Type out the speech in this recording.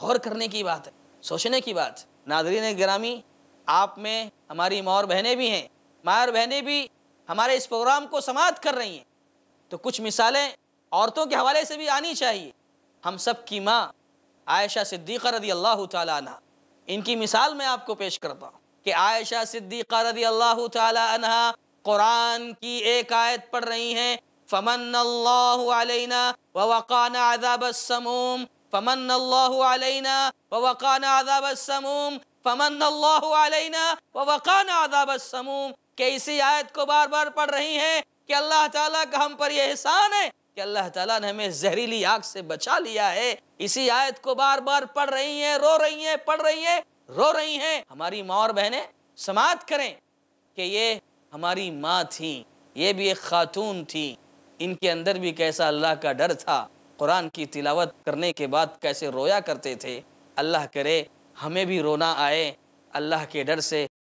गौर करने की बात है सोचने की बात ने ग्रामी आप में हमारी माँ और बहनें भी हैं माँ और बहनें भी हमारे इस प्रोग्राम को समाप्त कर रही हैं तो कुछ मिसालें औरतों के हवाले से भी आनी चाहिए हम सब की माँ आयशा सिद्दीक़ा रदी अल्लाह तला इनकी मिसाल मैं आपको पेश करता हूँ कि आयशा सिद्दीक़ा रदी अल्लाह तह कुरान की एक आयत पढ़ रही हैं फमन अल्लाह वक़ाना आदाब समूम फमन अल्लाहना वक़ान आदाब समूम फमन अल्लाहना वक़ान आदाब समूम के इसी आयत को बार बार पढ़ रही हैं कि अल्लाह ताला का हम पर यह एहसान है कि अल्लाह ताला ने हमें जहरीली आग से बचा लिया है इसी आयत को बार बार पढ़ रही हैं रो रही हैं पढ़ रही हैं रो रही हैं हमारी माँ और बहनें समात करें कि ये हमारी माँ थी ये भी एक खातून थी इनके अंदर भी कैसा अल्लाह का डर था कुरान की तिलावत करने के बाद कैसे रोया करते थे अल्लाह करे हमें भी रोना आए अल्लाह के डर से